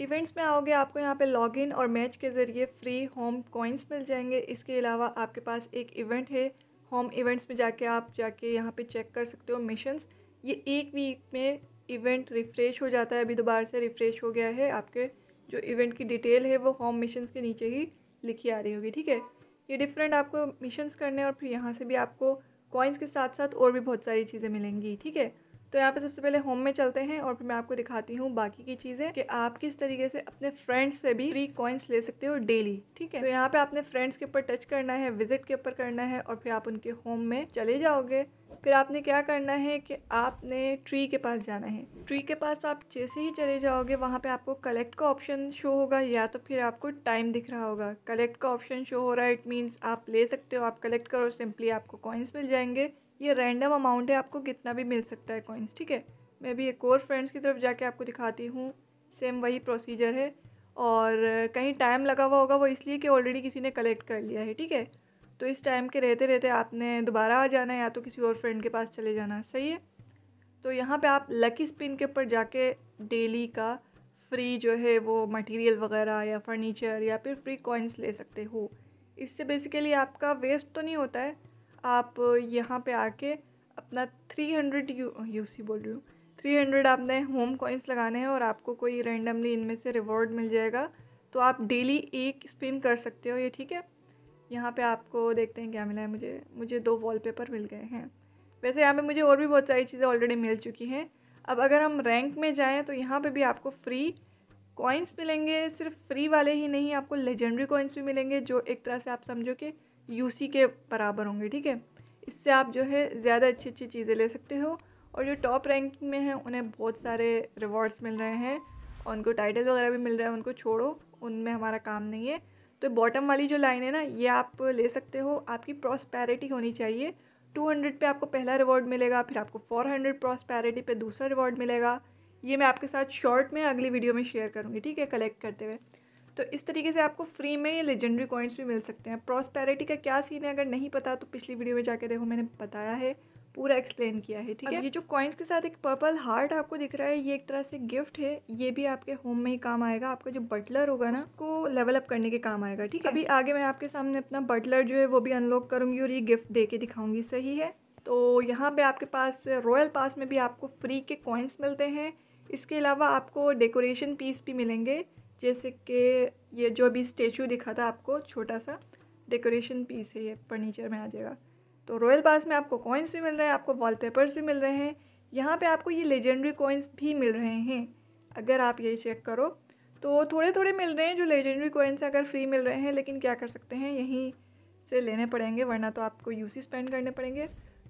Events में आओगे आपको यहाँ पे लॉगिन और मैच के ज़रिए फ्री होम कॉइन्स मिल जाएंगे इसके अलावा आपके पास एक इवेंट है होम इवेंट्स में जाके आप जाके यहाँ पे चेक कर सकते हो मिशंस ये एक वीक में इवेंट रिफ़्रेश हो जाता है अभी दोबारा से रिफ़्रेश हो गया है आपके जो इवेंट की डिटेल है वो होम मिशंस के नीचे ही लिखी आ रही होगी ठीक है ये डिफरेंट आपको मिशंस करने और फिर यहाँ से भी आपको कॉइन्स के साथ साथ और भी बहुत सारी चीज़ें मिलेंगी ठीक है तो यहाँ पे सबसे पहले होम में चलते हैं और फिर मैं आपको दिखाती हूँ बाकी की चीज़ें कि आप किस तरीके से अपने फ्रेंड्स से भी फ्री कॉइन्स ले सकते हो डेली ठीक है तो यहाँ पे आपने फ्रेंड्स के ऊपर टच करना है विजिट के ऊपर करना है और फिर आप उनके होम में चले जाओगे फिर आपने क्या करना है कि आपने ट्री के पास जाना है ट्री के पास आप जैसे ही चले जाओगे वहाँ पे आपको कलेक्ट का ऑप्शन शो होगा या तो फिर आपको टाइम दिख रहा होगा कलेक्ट का ऑप्शन शो हो रहा है इट मीन्स आप ले सकते हो आप कलेक्ट करो सिंपली आपको कॉइन्स मिल जाएंगे ये रैंडम अमाउंट है आपको कितना भी मिल सकता है कॉइन्स ठीक है मैं भी एक और फ्रेंड्स की तरफ जाके आपको दिखाती हूँ सेम वही प्रोसीजर है और कहीं टाइम लगा हुआ होगा वो इसलिए कि ऑलरेडी किसी ने कलेक्ट कर लिया है ठीक है तो इस टाइम के रहते रहते आपने दोबारा आ जाना है या तो किसी और फ्रेंड के पास चले जाना सही है तो यहाँ पे आप लकी स्पिन के ऊपर जाके डेली का फ्री जो है वो मटेरियल वगैरह या फर्नीचर या फिर फ्री कॉइन्स ले सकते हो इससे बेसिकली आपका वेस्ट तो नहीं होता है आप यहाँ पे आके अपना three hundred U U C बोल रही हूँ थ्री हंड्रेड आपने होम कॉइन्स लगाने हैं और आपको कोई रेंडमली इनमें से रिवॉर्ड मिल जाएगा तो आप डेली एक स्पिन कर सकते हो ये ठीक है यहाँ पे आपको देखते हैं क्या मिला है मुझे मुझे दो वॉलपेपर मिल गए हैं वैसे यहाँ पे मुझे और भी बहुत सारी चीज़ें ऑलरेडी मिल चुकी हैं अब अगर हम रैंक में जाएँ तो यहाँ पे भी आपको फ्री कॉइन्स मिलेंगे सिर्फ फ्री वाले ही नहीं आपको लेजेंडरी कॉइन्स भी मिलेंगे जो एक तरह से आप समझो कि यूसी के बराबर होंगे ठीक है इससे आप जो है ज़्यादा अच्छी अच्छी चीज़ें ले सकते हो और जो टॉप रैंकिंग में है उन्हें बहुत सारे रिवॉर्ड्स मिल रहे हैं और उनको टाइटल वगैरह भी मिल रहे हैं उनको छोड़ो उनमें हमारा काम नहीं है तो बॉटम वाली जो लाइन है ना ये आप ले सकते हो आपकी प्रॉस्पैरिटी होनी चाहिए 200 पे आपको पहला रिवॉर्ड मिलेगा फिर आपको 400 प्रॉस्पैरिटी पर दूसरा रिवॉर्ड मिलेगा ये मैं आपके साथ शॉर्ट में अगली वीडियो में शेयर करूँगी ठीक है कलेक्ट करते हुए तो इस तरीके से आपको फ्री में ये लेजेंडरी कॉइन्स भी मिल सकते हैं प्रॉस्पेरिटी का क्या सीन है अगर नहीं पता तो पिछली वीडियो में जाके देखो मैंने बताया है पूरा एक्सप्लेन किया है ठीक है ये जो कॉइन्स के साथ एक पर्पल हार्ट आपको दिख रहा है ये एक तरह से गिफ्ट है ये भी आपके होम में ही काम आएगा आपका जो बटलर होगा ना उसको लेवल अप करने के काम आएगा ठीक है अभी आगे मैं आपके सामने अपना बटलर जो है वो भी अनलॉक करूँगी और ये गिफ्ट दे के दिखाऊंगी सही है तो यहाँ पे आपके पास रॉयल पास में भी आपको फ्री के कॉइन्स मिलते हैं इसके अलावा आपको डेकोरेशन पीस भी मिलेंगे जैसे कि ये जो अभी स्टेचू दिखा था आपको छोटा सा डेकोरेशन पीस है ये फर्नीचर में आ जाएगा तो रॉयल पास में आपको कॉइन्स भी मिल रहे हैं आपको वॉलपेपर्स भी मिल रहे हैं यहाँ पे आपको ये लेजेंडरी कॉइन्स भी मिल रहे हैं अगर आप ये चेक करो तो थोड़े थोड़े मिल रहे हैं जो लेजेंडरी कॉइन्स अगर फ्री मिल रहे हैं लेकिन क्या कर सकते हैं यहीं से लेने पड़ेंगे वरना तो आपको यू सी स्पेंड करने पड़ेंगे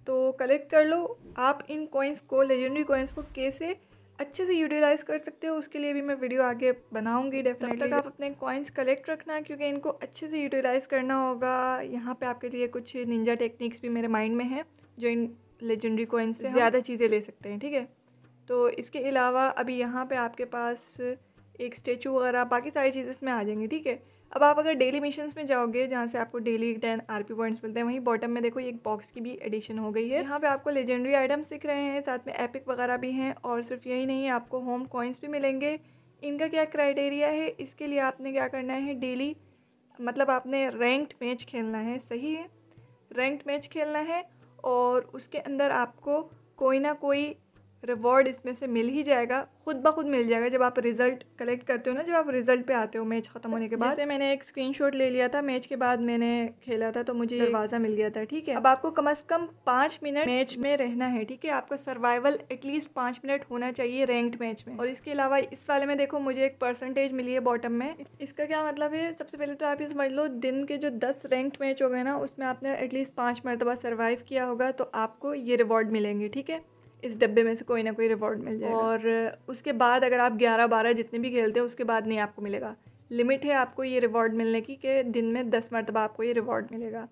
तो कलेक्ट कर लो आप इन कॉइन्स को लेजेंडरी कॉइन्स को कैसे अच्छे से यूटिलाइज़ कर सकते हो उसके लिए भी मैं वीडियो आगे बनाऊंगी डेफिनेटली तब तक आप अपने कॉइन्स कलेक्ट रखना क्योंकि इनको अच्छे से यूटिलाइज़ करना होगा यहाँ पे आपके लिए कुछ निंजा टेक्निक्स भी मेरे माइंड में हैं जो इन लेजेंडरी कॉइन्स से ज़्यादा चीज़ें ले सकते हैं ठीक है तो इसके अलावा अभी यहाँ पर आपके पास एक स्टेचू वगैरह बाकी सारी चीज़ें इसमें आ जाएंगी ठीक है अब आप अगर डेली मिशन में जाओगे जहाँ से आपको daily ten R P points मिलते हैं वहीं बॉटम में देखो एक बॉक्स की भी एडिशन हो गई है यहाँ पे आपको लेजेंडरी आइटम्स दिख रहे हैं साथ में एपिक वगैरह भी हैं और सिर्फ यही नहीं आपको होम कॉइन्स भी मिलेंगे इनका क्या क्राइटेरिया है इसके लिए आपने क्या करना है डेली मतलब आपने रैंक्ड मैच खेलना है सही है रैंक्ड मैच खेलना है और उसके अंदर आपको कोई ना कोई रिवॉर्ड इसमें से मिल ही जाएगा खुद ब खुद मिल जाएगा जब आप रिज़ल्ट कलेक्ट करते हो ना जब आप रिज़ल्ट पे आते हो मैच ख़त्म होने के बाद जैसे मैंने एक स्क्रीनशॉट ले लिया था मैच के बाद मैंने खेला था तो मुझे दरवाज़ा मिल गया था ठीक है अब आपको कम अज़ कम पाँच मिनट मैच में रहना है ठीक है आपका सर्वाइवल एटलीस्ट पाँच मिनट होना चाहिए रैंक्ड मैच में और इसके अलावा इस वाले में देखो मुझे एक परसेंटेज मिली है बॉटम में इसका क्या मतलब है सबसे पहले तो आप ये समझ लो दिन के जो दस रैंक्ड मैच हो गए ना उसमें आपने एटलीस्ट पाँच मरतबा सर्वाइव किया होगा तो आपको ये रिवॉर्ड मिलेंगे ठीक है इस डब्बे में से कोई ना कोई रिवॉर्ड मिल जाएगा और उसके बाद अगर आप ग्यारह बारह जितने भी खेलते हैं उसके बाद नहीं आपको मिलेगा लिमिट है आपको ये रिवॉर्ड मिलने की कि दिन में दस मरतबा आपको ये रिवॉर्ड मिलेगा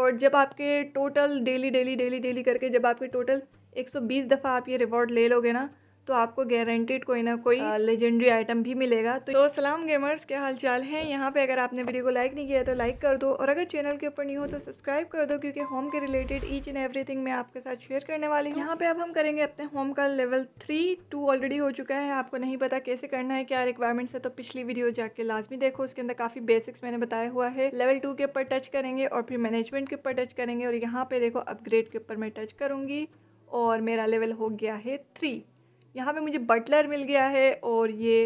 और जब आपके total daily daily daily daily करके जब आपके टोटल 120 दफ़ा आप ये रिवॉर्ड ले लोगे ना तो आपको गारंटेड कोई ना कोई लेजेंडरी हाँ। आइटम भी मिलेगा तो, तो सलाम गेमर्स के हाल चाल हैं यहाँ पे अगर आपने वीडियो को लाइक नहीं किया तो लाइक कर दो और अगर चैनल के ऊपर नहीं हो तो सब्सक्राइब कर दो क्योंकि होम के रिलेटेड ईच एंड एवरीथिंग मैं आपके साथ शेयर करने वाली हूँ यहाँ पे अब हम करेंगे अपने होम का लेवल थ्री टू ऑलरेडी हो चुका है आपको नहीं पता कैसे करना है क्या रिक्वायरमेंट्स है तो पिछली वीडियो जाके लाजमी देखो उसके अंदर काफ़ी बेसिक्स मैंने बताया हुआ है लेवल टू के ऊपर टच करेंगे और फिर मैनेजमेंट के ऊपर टच करेंगे और यहाँ पे देखो अपग्रेड के ऊपर मैं टच करूंगी और मेरा लेवल हो गया है थ्री यहाँ पे मुझे बटलर मिल गया है और ये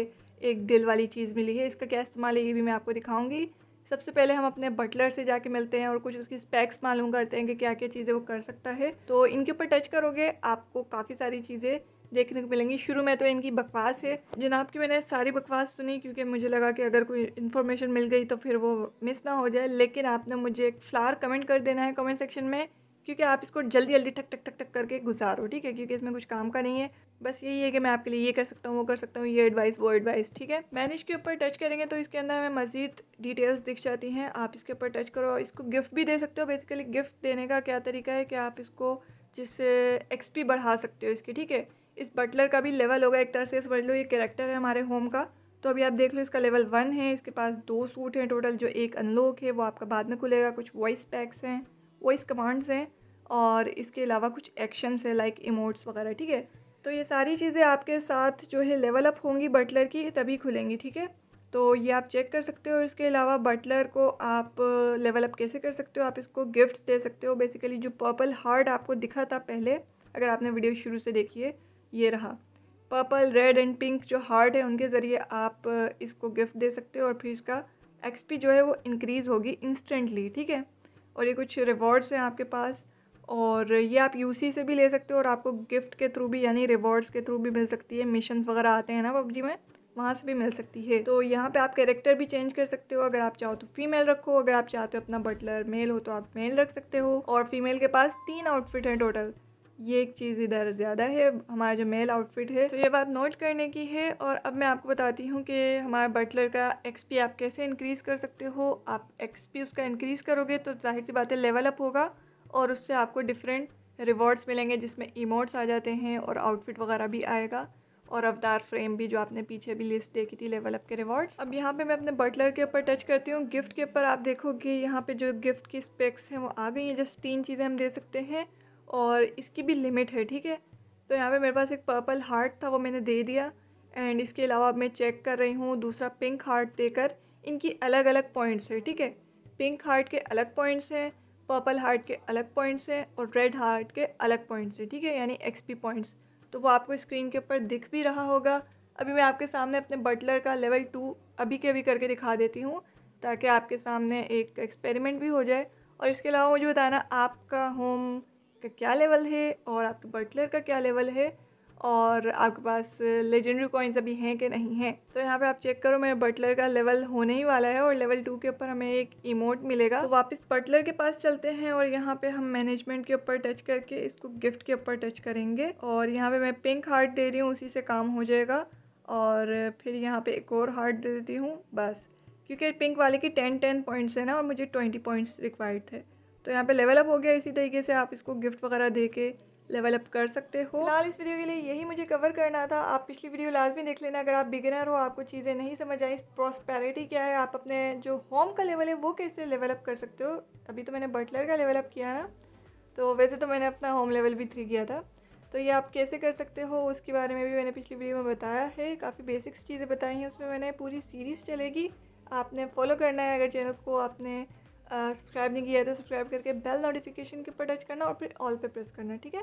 एक दिल वाली चीज़ मिली है इसका क्या इस्तेमाल है ये भी मैं आपको दिखाऊंगी सबसे पहले हम अपने बटलर से जाके मिलते हैं और कुछ उसकी स्पैक्स मालूम करते हैं कि क्या क्या चीज़ें वो कर सकता है तो इनके ऊपर टच करोगे आपको काफ़ी सारी चीज़ें देखने को मिलेंगी शुरू में तो इनकी बकवास है जनाब की मैंने सारी बकवास सुनी क्योंकि मुझे लगा कि अगर कोई इन्फॉर्मेशन मिल गई तो फिर वो मिस ना हो जाए लेकिन आपने मुझे एक फ्लार कमेंट कर देना है कमेंट सेक्शन में क्योंकि आप इसको जल्दी जल्दी ठक ठक ठक ठक करके गुजारो ठीक है क्योंकि इसमें कुछ काम का नहीं है बस यही है कि मैं आपके लिए ये कर सकता हूँ वो कर सकता हूँ ये एडवाइस वो एडवाइस ठीक है मैनेज के ऊपर टच करेंगे तो इसके अंदर हमें मज़ीद डिटेल्स दिख जाती हैं आप इसके ऊपर टच करो इसको गिफ्ट भी दे सकते हो बेसिकली गिफ्ट देने का क्या तरीका है कि आप इसको जिससे एक्सपी बढ़ा सकते हो इसकी ठीक है इस बटलर का भी लेवल होगा एक तरह से समझ लो ये कैरेक्टर है हमारे होम का तो अभी आप देख लो इसका लेवल वन है इसके पास दो सूट हैं टोटल जो एक अनलॉक है वो आपका बाद में खुलेगा कुछ वॉइस पैक्स हैं वॉइस कमांड्स हैं और इसके अलावा कुछ एक्शंस है लाइक इमोट्स वगैरह ठीक है तो ये सारी चीज़ें आपके साथ जो है लेवल अप होंगी बटलर की तभी खुलेंगी ठीक है तो ये आप चेक कर सकते हो और इसके अलावा बटलर को आप लेवल अप कैसे कर सकते हो आप इसको गिफ्ट्स दे सकते हो बेसिकली जो पर्पल हार्ट आपको दिखा था पहले अगर आपने वीडियो शुरू से देखी है ये रहा पर्पल रेड एंड पिंक जो हार्ट है उनके ज़रिए आप इसको गिफ्ट दे सकते हो और फिर इसका एक्सपी जो है वो इंक्रीज़ होगी इंस्टेंटली ठीक है और ये कुछ रिवॉर्ड्स हैं आपके पास और ये आप यूसी से भी ले सकते हो और आपको गिफ्ट के थ्रू भी यानी रिवॉर्ड्स के थ्रू भी मिल सकती है मिशंस वगैरह आते हैं ना पबजी में वहाँ से भी मिल सकती है तो यहाँ पे आप कैरेक्टर भी चेंज कर सकते हो अगर आप चाहो तो फीमेल रखो अगर आप चाहते हो अपना बटलर मेल हो तो आप मेल रख सकते हो और फीमेल के पास तीन आउटफिट हैं टोटल ये एक चीज़ इधर ज़्यादा है हमारा जो मेल आउटफिट है तो ये बात नोट करने की है और अब मैं आपको बताती हूँ कि हमारे बटलर का एक्सपी आप कैसे इंक्रीज़ कर सकते हो आप एक्सपी उसका इंक्रीज़ करोगे तो जाहिर सी बात है लेवल अप होगा और उससे आपको डिफरेंट रिवॉर्ड्स मिलेंगे जिसमें इमोट्स आ जाते हैं और आउटफिट वगैरह भी आएगा और अवतार फ्रेम भी जो आपने पीछे भी लिस्ट देखी थी लेवल अप के रिवॉर्ड्स अब यहाँ पे मैं अपने बटलर के ऊपर टच करती हूँ गिफ्ट के ऊपर आप देखोगे यहाँ पे जो गिफ्ट की स्पेक्स हैं वो आ गई हैं जस्ट तीन चीज़ें हम दे सकते हैं और इसकी भी लिमिट है ठीक है तो यहाँ पे मेरे पास एक पर्पल हार्ट था वो मैंने दे दिया एंड इसके अलावा अब मैं चेक कर रही हूँ दूसरा पिंक हार्ट देकर इनकी अलग अलग पॉइंट्स है ठीक है पिंक हार्ट के अलग पॉइंट्स हैं पर्पल हार्ट के अलग पॉइंट्स हैं और रेड हार्ट के अलग पॉइंट्स हैं ठीक है यानी एक्सपी पॉइंट्स तो वो आपको स्क्रीन के ऊपर दिख भी रहा होगा अभी मैं आपके सामने अपने बटलर का लेवल टू अभी के अभी करके दिखा देती हूँ ताकि आपके सामने एक एक्सपेरिमेंट भी हो जाए और इसके अलावा मुझे बताना आपका होम का क्या लेवल है और आपके बटलर का क्या लेवल है और आपके पास लेजेंडरी कॉइन्स अभी हैं कि नहीं हैं तो यहाँ पे आप चेक करो मेरे बटलर का लेवल होने ही वाला है और लेवल टू के ऊपर हमें एक इमोट मिलेगा तो वापस बटलर के पास चलते हैं और यहाँ पे हम मैनेजमेंट के ऊपर टच करके इसको गिफ्ट के ऊपर टच करेंगे और यहाँ पे मैं पिंक हार्ट दे रही हूँ उसी से काम हो जाएगा और फिर यहाँ पर एक और हार्ट दे देती हूँ बस क्योंकि पिंक वाले की टेन टेन पॉइंट्स है ना और मुझे ट्वेंटी पॉइंट्स रिक्वायर्ड थे तो यहाँ पे लेवल अप हो गया इसी तरीके से आप इसको गिफ्ट वगैरह दे के लेवल अप कर सकते हो फिलहाल इस वीडियो के लिए यही मुझे कवर करना था आप पिछली वीडियो लाजमी देख लेना अगर आप बिगिनर हो आपको चीज़ें नहीं समझ आई प्रॉस्पेरिटी क्या है आप अपने जो होम का लेवल है वो कैसे लेवल अप कर सकते हो अभी तो मैंने बटलर का लेवल अप किया ना तो वैसे तो मैंने अपना होम लेवल भी थ्री किया था तो ये आप कैसे कर सकते हो उसके बारे में भी मैंने पिछली वीडियो में बताया है काफ़ी बेसिक्स चीज़ें बताई हैं उसमें मैंने पूरी सीरीज़ चलेगी आपने फॉलो करना है अगर चैनल को आपने सब्सक्राइब नहीं किया है तो सब्सक्राइब करके बेल नोटिफिकेशन के ऊपर टच करना और फिर ऑल पे प्रेस करना ठीक है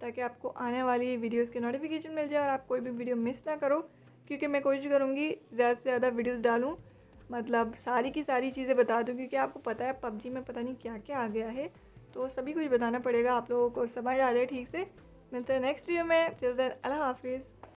ताकि आपको आने वाली वीडियोस की नोटिफिकेशन मिल जाए और आप कोई भी वीडियो मिस ना करो क्योंकि मैं कोशिश करूँगी ज़्यादा से ज़्यादा वीडियोज़ डालूँ मतलब सारी की सारी चीज़ें बता दूँ क्योंकि आपको पता है पबजी में पता नहीं क्या क्या आ गया है तो सभी कुछ बताना पड़ेगा आप लोगों को समझ आ रहा है ठीक से मिलते हैं नेक्स्ट वीडियो में चलते अल्लाह हाफिज़